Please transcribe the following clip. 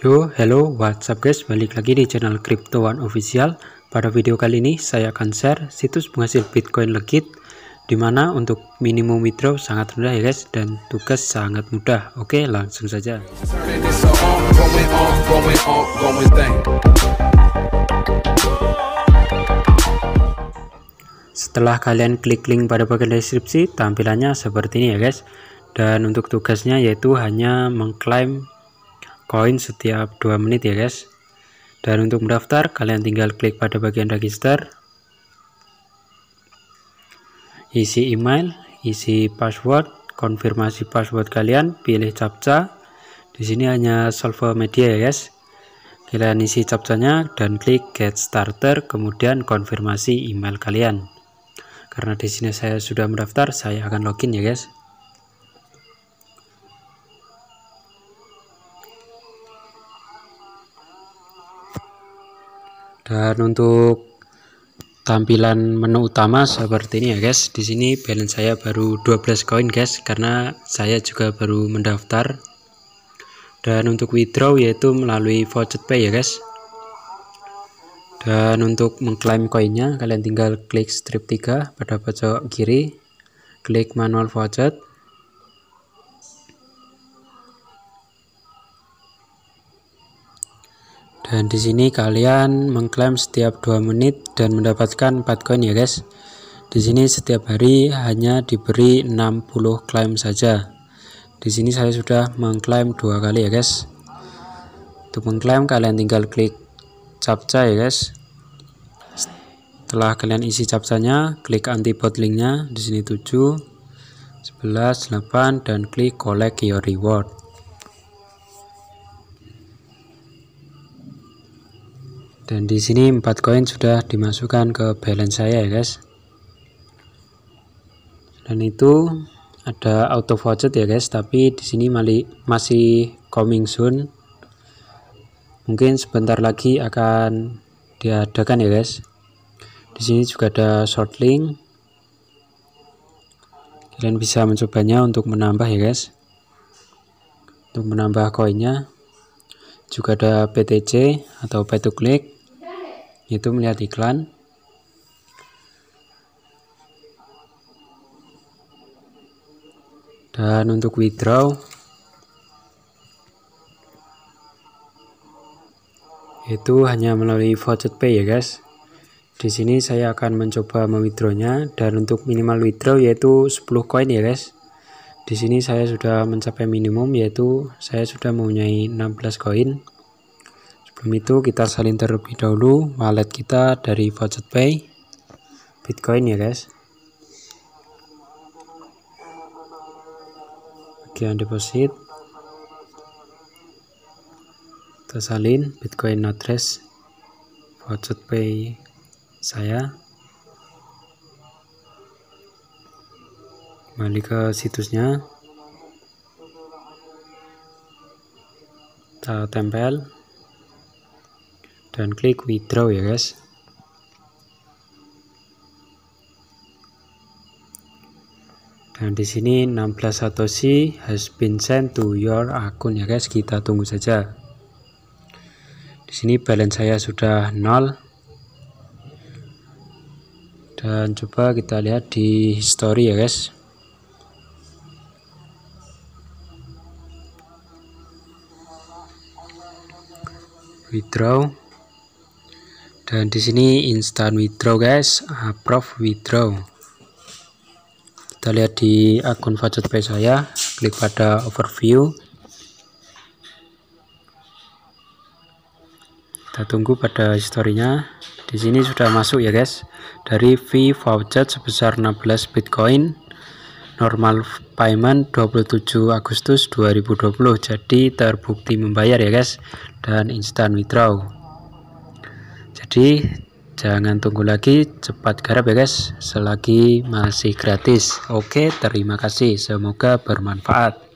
Yo, hello, what's up guys? Balik lagi di channel Crypto One Official. Pada video kali ini saya akan share situs penghasil Bitcoin legit di mana untuk minimum withdraw sangat rendah ya guys dan tugas sangat mudah. Oke, langsung saja. Setelah kalian klik link pada bagian deskripsi, tampilannya seperti ini ya guys. Dan untuk tugasnya yaitu hanya mengklaim koin setiap 2 menit ya guys dan untuk mendaftar kalian tinggal klik pada bagian register isi email isi password konfirmasi password kalian pilih captcha di sini hanya solver media ya guys kalian isi captchanya dan klik get starter kemudian konfirmasi email kalian karena di sini saya sudah mendaftar saya akan login ya guys dan untuk tampilan menu utama seperti ini ya guys di sini balance saya baru 12 koin guys karena saya juga baru mendaftar dan untuk withdraw yaitu melalui voucher pay ya guys dan untuk mengklaim koinnya kalian tinggal klik strip 3 pada pojok kiri klik manual voucher dan di sini kalian mengklaim setiap 2 menit dan mendapatkan 4 koin ya guys di sini setiap hari hanya diberi 60 klaim saja di sini saya sudah mengklaim dua kali ya guys untuk mengklaim kalian tinggal klik captcha ya guys setelah kalian isi captchanya klik anti bot linknya di sini 7 11 8 dan klik collect your reward dan di sini 4 koin sudah dimasukkan ke balance saya ya guys dan itu ada auto voucher ya guys tapi di sini masih coming soon mungkin sebentar lagi akan diadakan ya guys di sini juga ada short link kalian bisa mencobanya untuk menambah ya guys untuk menambah koinnya juga ada PTC atau pay to click itu melihat iklan dan untuk withdraw itu hanya melalui voucher pay ya guys di sini saya akan mencoba memidronya dan untuk minimal withdraw yaitu 10 koin ya guys di sini saya sudah mencapai minimum yaitu saya sudah mempunyai 16 koin Sebelum itu kita salin terlebih dahulu wallet kita dari voucher Pay Bitcoin ya guys. Bagian deposit. Kita salin Bitcoin address voucher Pay saya. Kembali ke situsnya. Kita tempel dan klik withdraw ya guys dan di sini 16 satoshi has been sent to your akun ya guys kita tunggu saja di sini balance saya sudah nol dan coba kita lihat di history ya guys withdraw dan di sini instant withdraw guys approve withdraw kita lihat di akun pay saya klik pada overview kita tunggu pada historinya di sini sudah masuk ya guys dari fee voucher sebesar 16 Bitcoin normal payment 27 Agustus 2020 jadi terbukti membayar ya guys dan instant withdraw jadi jangan tunggu lagi cepat garap ya guys selagi masih gratis oke terima kasih semoga bermanfaat